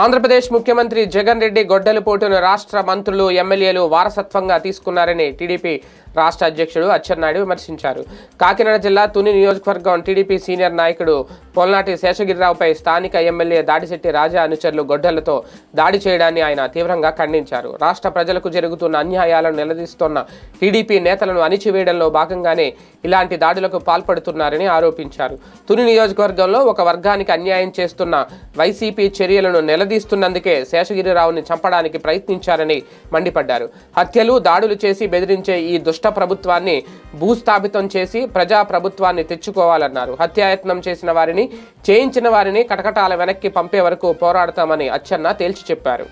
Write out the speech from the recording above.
ఆంధ్రప్రదేశ్ ముఖ్యమంత్రి జగన్ రెడ్డి గొడ్డలు పోటును రాష్ట్ర మంత్రులు ఎమ్మెల్యేలు వారసత్వంగా తీసుకున్నారని టీడీపీ రాష్ట్ర అధ్యక్షుడు అచ్చెన్నాయుడు విమర్శించారు కాకినాడ జిల్లా తుని నియోజకవర్గం టీడీపీ సీనియర్ నాయకుడు పొల్నాటి శేషగిరిరావుపై స్థానిక ఎమ్మెల్యే దాడిశెట్టి రాజా అనుచరులు గొడ్డలతో దాడి చేయడాన్ని ఆయన తీవ్రంగా ఖండించారు రాష్ట్ర ప్రజలకు జరుగుతున్న అన్యాయాలను నిలదీస్తున్న టీడీపీ నేతలను అణిచివేయడంలో భాగంగానే ఇలాంటి దాడులకు పాల్పడుతున్నారని ఆరోపించారు తుని నియోజకవర్గంలో ఒక వర్గానికి అన్యాయం చేస్తున్న వైసీపీ చర్యలను నిలదీస్తున్నందుకే శేషగిరిరావుని చంపడానికి ప్రయత్నించారని మండిపడ్డారు హత్యలు దాడులు చేసి బెదిరించే ఈ దుష్ట ప్రభుత్వాన్ని భూస్థాపితం చేసి ప్రజా ప్రభుత్వాన్ని తెచ్చుకోవాలన్నారు హత్యాయత్నం చేసిన వారిని చేయించిన వారిని కటకటాల వెనక్కి పంపే వరకు పోరాడతామని అచ్చన్న తేల్చి చెప్పారు